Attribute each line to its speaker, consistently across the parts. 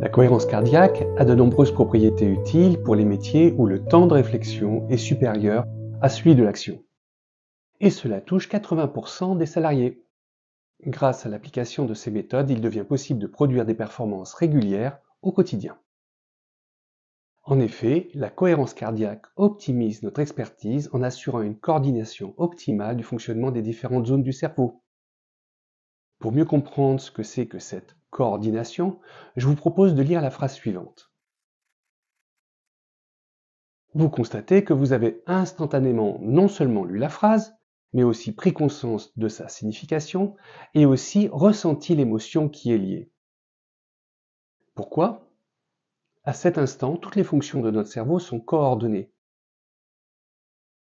Speaker 1: La cohérence cardiaque a de nombreuses propriétés utiles pour les métiers où le temps de réflexion est supérieur à celui de l'action. Et cela touche 80% des salariés. Grâce à l'application de ces méthodes, il devient possible de produire des performances régulières au quotidien. En effet, la cohérence cardiaque optimise notre expertise en assurant une coordination optimale du fonctionnement des différentes zones du cerveau. Pour mieux comprendre ce que c'est que cette coordination, je vous propose de lire la phrase suivante. Vous constatez que vous avez instantanément non seulement lu la phrase, mais aussi pris conscience de sa signification et aussi ressenti l'émotion qui est liée. Pourquoi À cet instant, toutes les fonctions de notre cerveau sont coordonnées.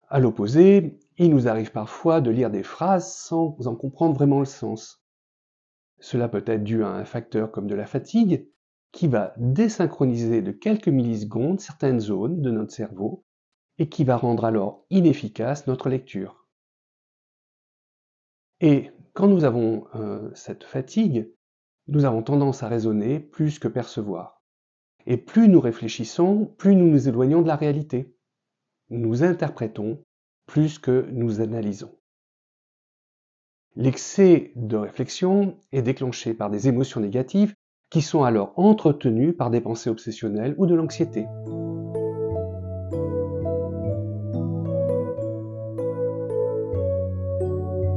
Speaker 1: À l'opposé, il nous arrive parfois de lire des phrases sans en comprendre vraiment le sens. Cela peut être dû à un facteur comme de la fatigue, qui va désynchroniser de quelques millisecondes certaines zones de notre cerveau et qui va rendre alors inefficace notre lecture. Et quand nous avons euh, cette fatigue, nous avons tendance à raisonner plus que percevoir. Et plus nous réfléchissons, plus nous nous éloignons de la réalité. Nous interprétons plus que nous analysons. L'excès de réflexion est déclenché par des émotions négatives qui sont alors entretenues par des pensées obsessionnelles ou de l'anxiété.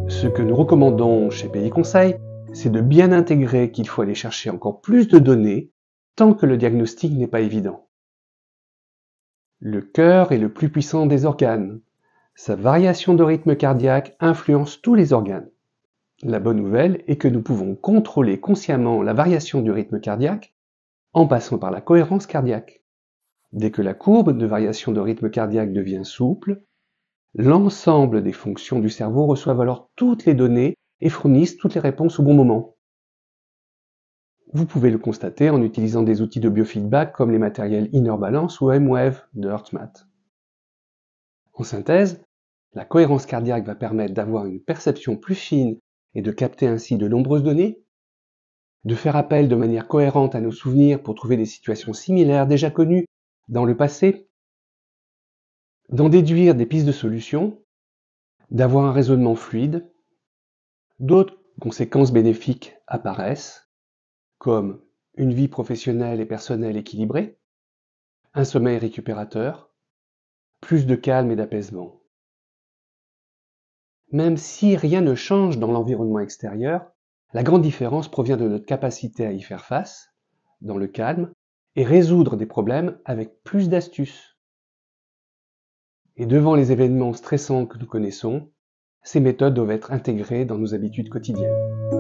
Speaker 1: Ce que nous recommandons chez Pays Conseil, c'est de bien intégrer qu'il faut aller chercher encore plus de données tant que le diagnostic n'est pas évident. Le cœur est le plus puissant des organes. Sa variation de rythme cardiaque influence tous les organes. La bonne nouvelle est que nous pouvons contrôler consciemment la variation du rythme cardiaque en passant par la cohérence cardiaque. Dès que la courbe de variation de rythme cardiaque devient souple, l'ensemble des fonctions du cerveau reçoivent alors toutes les données et fournissent toutes les réponses au bon moment. Vous pouvez le constater en utilisant des outils de biofeedback comme les matériels Inner Balance ou M-Wave de HeartMath. En synthèse, la cohérence cardiaque va permettre d'avoir une perception plus fine et de capter ainsi de nombreuses données, de faire appel de manière cohérente à nos souvenirs pour trouver des situations similaires déjà connues dans le passé, d'en déduire des pistes de solutions, d'avoir un raisonnement fluide, d'autres conséquences bénéfiques apparaissent, comme une vie professionnelle et personnelle équilibrée, un sommeil récupérateur, plus de calme et d'apaisement. Même si rien ne change dans l'environnement extérieur, la grande différence provient de notre capacité à y faire face, dans le calme, et résoudre des problèmes avec plus d'astuces. Et devant les événements stressants que nous connaissons, ces méthodes doivent être intégrées dans nos habitudes quotidiennes.